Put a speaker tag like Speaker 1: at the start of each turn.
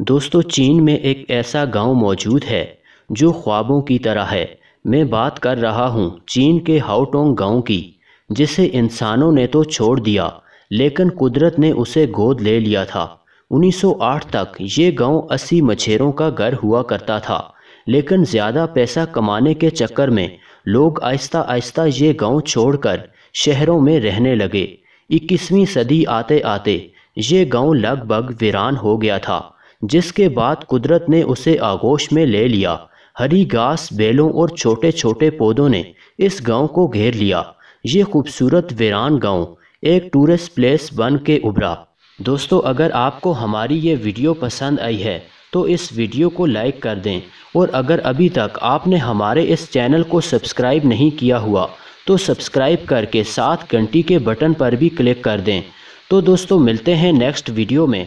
Speaker 1: दोस्तों चीन में एक ऐसा गांव मौजूद है जो ख्वाबों की तरह है मैं बात कर रहा हूं चीन के हाउटोंग गांव की जिसे इंसानों ने तो छोड़ दिया लेकिन कुदरत ने उसे गोद ले लिया था 1908 तक ये गांव अस्सी मछेरों का घर हुआ करता था लेकिन ज़्यादा पैसा कमाने के चक्कर में लोग आहिस्ता आहिस्ता ये गांव छोड़कर शहरों में रहने लगे इक्कीसवीं सदी आते आते ये गांव लगभग वीरान हो गया था जिसके बाद कुदरत ने उसे आगोश में ले लिया हरी घास बेलों और छोटे छोटे पौधों ने इस गांव को घेर लिया ये खूबसूरत वीरान गांव एक टूरिस्ट प्लेस बन के उभरा दोस्तों अगर आपको हमारी ये वीडियो पसंद आई है तो इस वीडियो को लाइक कर दें और अगर अभी तक आपने हमारे इस चैनल को सब्सक्राइब नहीं किया हुआ तो सब्सक्राइब करके साथ घंटी के
Speaker 2: बटन पर भी क्लिक कर दें तो दोस्तों मिलते हैं नेक्स्ट वीडियो में